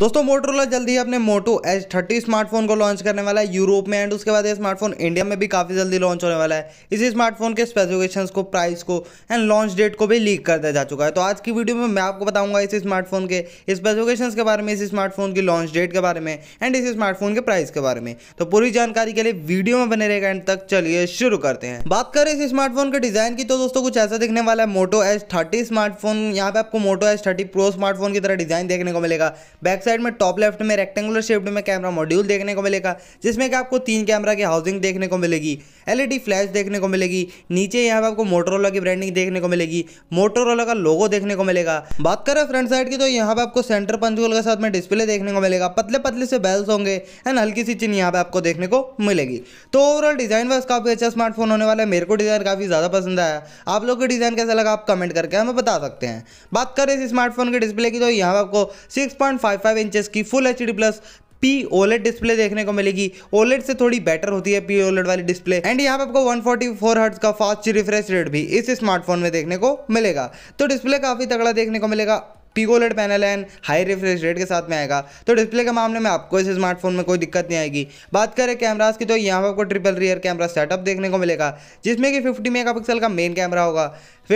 दोस्तों मोटरोला जल्दी अपने मोटो एच थर्टी स्मार्टफोन को लॉन्च करने वाला है यूरोप में एंड उसके बाद ये स्मार्टफोन इंडिया में भी काफ़ी जल्दी लॉन्च होने वाला है इसी स्मार्टफोन के स्पेसिफिकेशन को प्राइस को एंड लॉन्च डेट को भी लीक कर दिया जा चुका है तो आज की वीडियो में मैं आपको बताऊंगा इसी स्मार्टफोन के स्पेसिफिकेशन के बारे में इस स्मार्टफोन की लॉन्च डेट के बारे में एंड इस स्मार्टफोन के प्राइस के बारे में तो पूरी जानकारी के लिए वीडियो में बने रहेगा एंड तक चलिए शुरू करते हैं बात करें इस स्मार्टफोन के डिजाइन की तो दोस्तों कुछ ऐसा दिखने वाला है मोटो एच थर्टी स्मार्टफोन यहाँ पे आपको Moto H thirty pro smartphone की तरह डिजाइन देखने को मिलेगा बैक साइड में टॉप लेफ्ट में रेक्टेंगुलर शेप्ड में कैमरा मॉड्यूल देखने को मिलेगा जिसमें कि आपको तीन कैमरा की हाउसिंग देखने को मिलेगी एलईडी फ्लैश देखने को मिलेगी नीचे यहाँ पर आपको मोटरोला की ब्रांडिंग देखने को मिलेगी मोटरोला का लोगो देखने को मिलेगा बात करें फ्रंट साइड की तो यहाँ पर आपको सेंटर पंचगोल के साथ में डिस्प्ले देखने को मिलेगा पतले पतले से बेल्स होंगे एंड हल्की सी चीन यहाँ पर आपको देखने को मिलेगी तो ओवरऑल डिजाइन वाइज काफ़ी अच्छा स्मार्टफोन होने वाला है मेरे को डिज़ाइन काफ़ी ज़्यादा पसंद आया आप लोग का डिज़ाइन कैसा लगा आप कमेंट करके हमें बता सकते हैं बात करें इस स्मार्टफोन के डिस्प्ले की तो यहाँ पर आपको six point five five inches की full H plus P OLED display देखने को मिलेगी ओलेट से थोड़ी बेटर होती है पी ओलेट वाली डिस्प्ले एंड यहाँ पे आपको 144 फोर्टी हर्ट्स का फास्ट रिफ्रेश रेट भी इस स्मार्टफोन में देखने को मिलेगा तो डिस्प्ले काफ़ी तगड़ा देखने को मिलेगा P OLED panel and high refresh rate के साथ में आएगा तो डिस्प्ले के मामले में आपको इस स्मार्टफोन में कोई दिक्कत नहीं आएगी बात करें कैमराज की तो यहाँ पर आपको ट्रिपल रियर कैमरा सेटअप देखने को मिलेगा जिसमें कि 50 मेगापिक्सल का मेन कैमरा होगा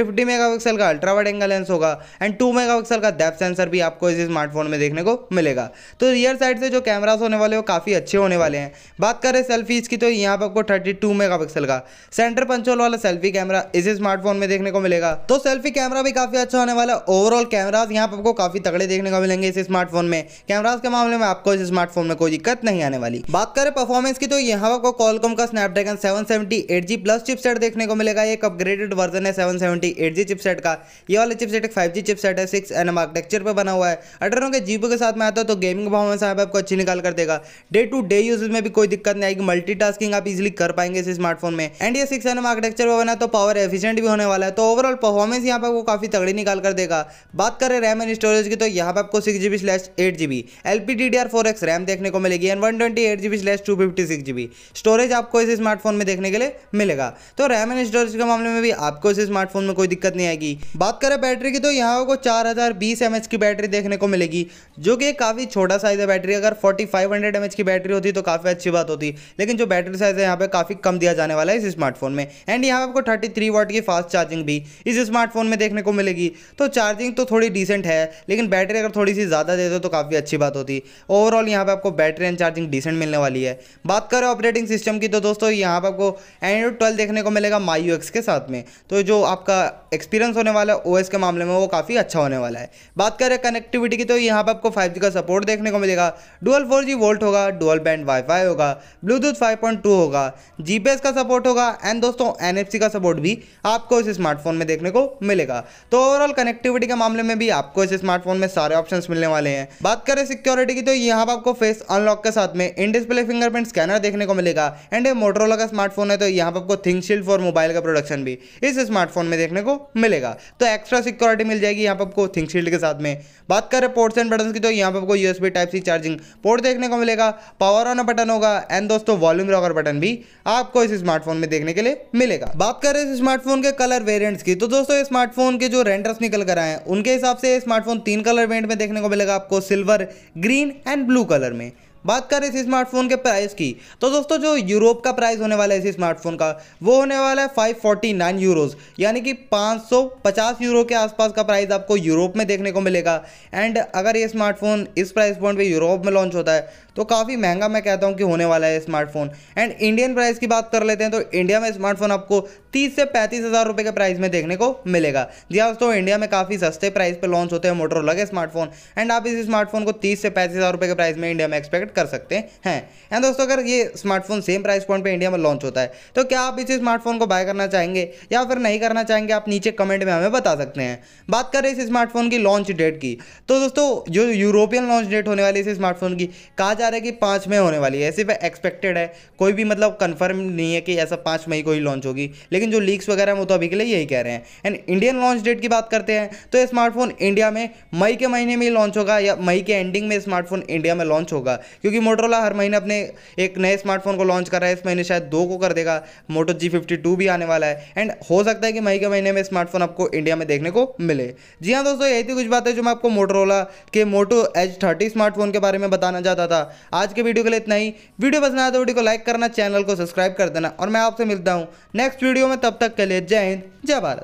फिफ्टी मेगापिक्सल का अल्ट्रा वाइड एंगल लेंस होगा एंड टू मेगापिक्सल का डेप्थ सेंसर भी आपको इस स्मार्टफोन में देखने को मिलेगा तो रियर साइड से जो कैमरास होने वाले वो काफ़ी अच्छे होने वाले हैं बात करें सेल्फीज की तो यहाँ पर आपको थर्टी टू पिक्सल का सेंटर पंचोल वाला सेल्फी कैमरा इस स्मार्टफोन में देखने को मिलेगा तो सेल्फी कैमरा भी काफ़ी अच्छा होने वाला है ओवरऑल कैमराज यहाँ पर आपको काफ़ी तगड़े देखने को मिलेंगे इस स्मार्टफोन में कैमराज के मामले में आपको इस स्मार्टफोन में कोई दिक्कत नहीं आने वाली बात करें परफॉर्मेंस की तो यहाँ पर आपको कॉलकॉम का Snapdragon seven seventy eight G plus chipset देखने को मिलेगा एक अपग्रेडेड वर्जन है seven twenty eight G chipset का ये वाला चिपसेट एक फाइव जी चिपसेट है सिक्स एन एम आर्किटेक्चर पर बना हुआ है अटरों के जीपो के साथ में आता है तो गेमिंग परफॉर्मेंस यहाँ आपको अच्छी निकाल कर देगा डे टू डे यूज में भी कोई दिक्कत नहीं आएगी मल्टी आप इजिली कर पाएंगे इस स्मार्टफोन में एंड ये सिक्स एन एम आर्किटेक्चर पर बना तो पावर एफिशियंट भी होने वाला है तो ओवरऑल परफॉर्मेंस यहाँ पर आपको काफी तगड़ी निकाल कर देगा बात करें रैम एंड स्टोरेज की तो यहाँ पर आपको six GB slash eight GB L P D D R four X RAM देखने को मिलेगी and one twenty eight GB slash two fifty six GB storage आपको इस स्मार्टफोन में देखने के लिए मिलेगा तो रैम एंड स्टोरेज के मामले में भी आपको इस स्मार्टफोन फ़ोन में कोई दिक्कत नहीं आएगी बात करें बैटरी की तो यहाँ को चार हज़ार बीस एम एच की बैटरी देखने को मिलेगी जो कि काफ़ी छोटा साइज़ है बैटरी अगर forty five hundred M H की बैटरी होती तो काफ़ी अच्छी बात होती लेकिन जो बैटरी साइज़ है यहाँ पे काफ़ी कम दिया जाने वाला है इस स्मार्टफोन में एंड यहाँ आपको थर्टी थ्री वाट की फास्ट चार्जिंग भी इस स्मार्टफोन में देखने को मिलेगी तो चार्जिंग तो थोड़ी डिसेंट है लेकिन बैटरी अगर थोड़ी सी ज़्यादा दे दो तो काफ़ी अच्छी बात होती ओवरऑल यहाँ पे आपको बैटरी एंड चार्जिंग डिसेंट मिलने वाली है बात करें ऑपरेटिंग सिस्टम की तो दोस्तों यहाँ पे आपको एंड्रॉइड ट्वेल्व देखने को मिलेगा माई के साथ में तो जो आपका आपका एक्सपीरियंस होने वाला है ओएस के मामले में वो काफ़ी अच्छा होने वाला है बात करें कनेक्टिविटी की तो यहाँ पर आपको 5G का सपोर्ट देखने को मिलेगा डुअल 4G वोल्ट होगा डुअल बैंड वाईफाई होगा ब्लूटूथ 5.2 होगा जीपीएस का सपोर्ट होगा एंड दोस्तों एन का सपोर्ट भी आपको इस स्मार्टफोन में देखने को मिलेगा तो ओवरऑल कनेक्टिविटी के मामले में भी आपको इस स्मार्टफोन में सारे ऑप्शन मिलने वाले हैं बात करें सिक्योरिटी की तो यहाँ पर आपको फेस अनलॉक के साथ में इन डिस्प्ले फिंगरप्रिंट स्कैनर देखने को मिलेगा एंड मोटरोला का स्मार्टफोन है तो यहाँ पर आपको थिंग शील्ड फॉर मोबाइल का प्रोडक्शन भी इस स्मार्टफोन में देखने को मिलेगा तो एक्स्ट्रा सिक्योरिटी मिल जाएगी यहाँ पर आपको थिंक शील्ड के साथ में बात करें पोर्ट्स एंड बटन की तो यहाँ पर आपको USB type C charging port देखने को मिलेगा पावर ऑन बटन होगा एंड दोस्तों वॉल्यूम रॉकर बटन भी आपको इस स्मार्टफोन में देखने के लिए मिलेगा बात करें इस स्मार्टफोन के कलर वेरियंट्स की तो दोस्तों स्मार्टफोन के जो रेंटर्स निकल कर आए हैं उनके हिसाब से स्मार्टफोन तीन कलर वेरियंट में देखने को मिलेगा आपको silver green and blue colour में बात करें इस स्मार्टफोन के प्राइस की तो दोस्तों जो यूरोप का प्राइस होने वाला है इस स्मार्टफोन का वो होने वाला है फाइव फोर्टी नाइन यूरोज़ यानी कि पाँच सौ पचास यूरो के आसपास का प्राइस आपको यूरोप में देखने को मिलेगा एंड अगर ये स्मार्टफोन इस प्राइस पॉइंट पर यूरोप में लॉन्च होता है तो काफ़ी महंगा मैं कहता हूँ कि होने वाला है स्मार्टफोन एंड इंडियन प्राइस की बात कर लेते हैं तो इंडिया में स्मार्टफोन आपको तीस से पैंतीस हज़ार रुपये के प्राइस में देखने को मिलेगा जी हाँ दोस्तों इंडिया में काफ़ी सस्ते प्राइस पर लॉन्च होते हैं मोटर लगे स्मार्टफोन एंड आप इस स्मार्टफोन को तीस से पैंतीस हज़ार रुपये के प्राइस में इंडिया में एक्सपेक्ट कर सकते हैं एंड दोस्तों अगर ये स्मार्टफोन सेम प्राइस पॉइंट पर इंडिया में लॉन्च होता है तो क्या आप इसी स्मार्टफोन को बाय करना चाहेंगे या फिर नहीं करना चाहेंगे आप नीचे कमेंट में हमें बता सकते हैं बात करें इस स्मार्टफोन की लॉन्च डेट की तो दोस्तों जो यूरोपियन लॉन्च डेट होने वाली है इस स्मार्टफोन की कहा जा रहा है कि पाँच मई होने वाली है सिर्फ एक्सपेक्टेड है कोई भी मतलब कन्फर्म नहीं है कि ऐसा पाँच मई को ही लॉन्च होगी लेकिन जो लीक्स वगैरह हैं वो तो अभी के लिए यही कह रहे हैं एंड इंडियन लॉन्च डेट की बात करते हैं तो ये स्मार्टफोन इंडिया में मई के महीने में ही लॉन्च होगा या मई के एंडिंग में स्मार्टफोन इंडिया में लॉन्च होगा क्योंकि मोटरोला हर महीने अपने एक नए स्मार्टफोन को लॉन्च कर रहा है इस महीने शायद दो को कर देगा मोटो जी फिफ्टी टू भी आने वाला है एंड हो सकता है कि मई के महीने में स्मार्टफोन आपको इंडिया में देखने को मिले जी हाँ दोस्तों यही थी कुछ बातें जो मैं आपको मोटरोला के मोटो एच थर्टी स्मार्टफोन के बारे में बताना चाहता था आज के वीडियो के लिए इतना ही वीडियो पसंद आया तो वीडियो को लाइक करना चैनल को सब्सक्राइब कर देना और मैं आपसे मिलता हूँ नेक्स्ट वीडियो में तब तक के लिए जय हिंद जय भारत